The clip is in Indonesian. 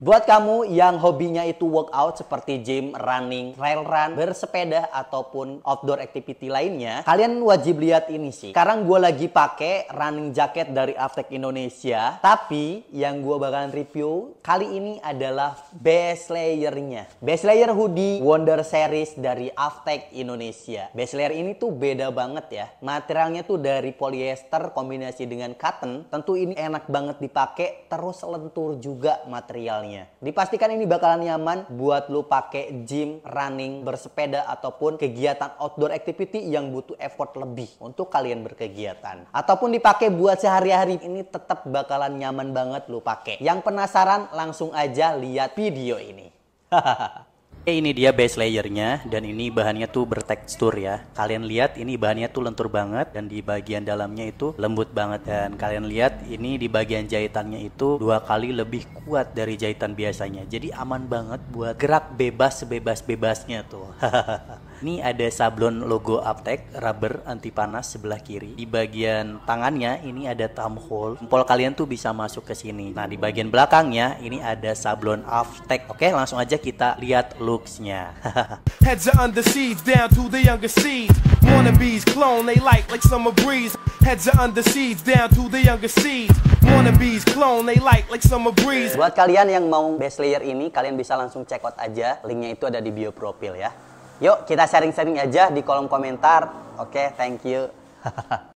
Buat kamu yang hobinya itu workout seperti gym, running, trail run, bersepeda ataupun outdoor activity lainnya, kalian wajib lihat ini sih. Sekarang gue lagi pake running jacket dari Aftek Indonesia, tapi yang gue bakalan review kali ini adalah base layernya. Base layer hoodie Wonder Series dari Aftek Indonesia. Base layer ini tuh beda banget ya. Materialnya tuh dari polyester kombinasi dengan cotton. Tentu ini enak banget dipakai, terus lentur juga materialnya barangnya. Dipastikan ini bakalan nyaman buat lu pakai gym, running, bersepeda ataupun kegiatan outdoor activity yang butuh effort lebih untuk kalian berkegiatan. Ataupun dipakai buat sehari-hari ini tetap bakalan nyaman banget lu pakai. Yang penasaran langsung aja lihat video ini. Hahaha. Oke ini dia base layernya dan ini bahannya tuh bertekstur ya Kalian lihat ini bahannya tuh lentur banget dan di bagian dalamnya itu lembut banget Dan kalian lihat ini di bagian jahitannya itu dua kali lebih kuat dari jahitan biasanya Jadi aman banget buat gerak bebas sebebas-bebasnya tuh Ini ada sablon logo Aptek rubber anti panas sebelah kiri Di bagian tangannya ini ada thumb hole Empol kalian tuh bisa masuk ke sini Nah di bagian belakangnya ini ada sablon Aptek Oke langsung aja kita lihat look jokesnya. Heads are under siege down to the younger seeds. Wannabes clone they like like summer breeze. Heads are under siege down to the younger seeds. Wannabes clone they like like summer breeze. Buat kalian yang mau base layer ini, kalian bisa langsung check out aja. Linknya itu ada di bio profil ya. Yuk kita sharing-sharing aja di kolom komentar. Oke, okay, thank you.